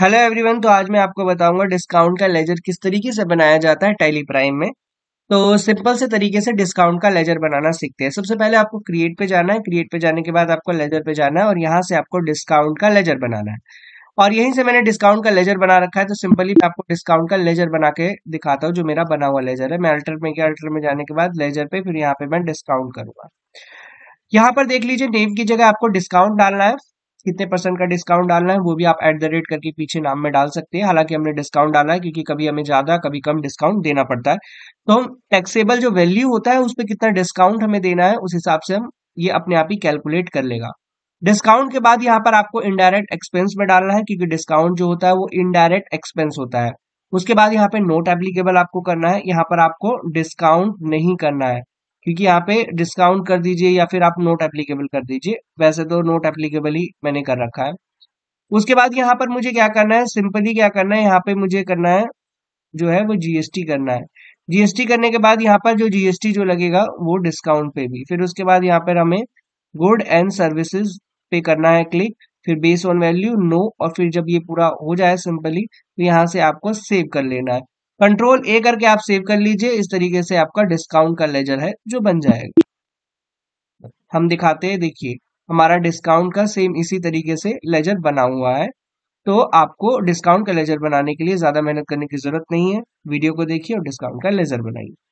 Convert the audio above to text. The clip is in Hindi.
हेलो एवरीवन तो आज मैं आपको बताऊंगा डिस्काउंट का लेजर किस तरीके से बनाया जाता है टैली प्राइम में तो सिंपल से तरीके से डिस्काउंट का लेजर बनाना सीखते हैं सबसे पहले आपको क्रिएट पे जाना है क्रिएट पे जाने के बाद आपको लेजर पे जाना है और यहाँ से आपको डिस्काउंट का लेजर बनाना है और यहीं से मैंने डिस्काउंट का लेजर बना रखा है तो सिंपली मैं आपको डिस्काउंट का लेजर बना के दिखाता हूँ जो मेरा बना हुआ लेजर है मैं अल्टर में क्या अल्टर में जाने के बाद लेजर पे फिर यहाँ पे मैं डिस्काउंट करूंगा यहाँ पर देख लीजिए नेम की जगह आपको डिस्काउंट डालना है कितने परसेंट का डिस्काउंट डालना है वो भी आप एट द रेट करके पीछे नाम में डाल सकते हैं हालांकि हमने डिस्काउंट डाला है क्योंकि कभी हमें ज्यादा कभी कम डिस्काउंट देना पड़ता है तो टैक्सेबल जो वैल्यू होता है उस पर कितना डिस्काउंट हमें देना है उस हिसाब से हम ये अपने आप ही कैलकुलेट कर लेगा डिस्काउंट के बाद यहाँ पर आपको इनडायरेक्ट एक्सपेंस में डालना है क्योंकि डिस्काउंट जो होता है वो इनडायरेक्ट एक्सपेंस होता है उसके बाद यहाँ पे नोट एप्लीकेबल आपको करना है यहाँ पर आपको डिस्काउंट नहीं करना है क्योंकि यहाँ पे डिस्काउंट कर दीजिए या फिर आप नोट एप्लीकेबल कर दीजिए वैसे तो नोट एप्लीकेबल ही मैंने कर रखा है उसके बाद यहाँ पर मुझे क्या करना है सिंपली क्या करना है यहाँ पे मुझे करना है जो है वो जीएसटी करना है जीएसटी करने के बाद यहाँ पर जो जीएसटी जो लगेगा वो डिस्काउंट पे भी फिर उसके बाद यहाँ पर हमें गुड एंड सर्विसेज पे करना है क्लिक फिर बेस ऑन वैल्यू नो और फिर जब ये पूरा हो जाए सिंपली तो यहाँ से आपको सेव कर लेना है कंट्रोल ए करके आप सेव कर लीजिए इस तरीके से आपका डिस्काउंट का लेजर है जो बन जाएगा हम दिखाते हैं देखिए हमारा डिस्काउंट का सेम इसी तरीके से लेजर बना हुआ है तो आपको डिस्काउंट का लेजर बनाने के लिए ज्यादा मेहनत करने की जरूरत नहीं है वीडियो को देखिए और डिस्काउंट का लेजर बनाइए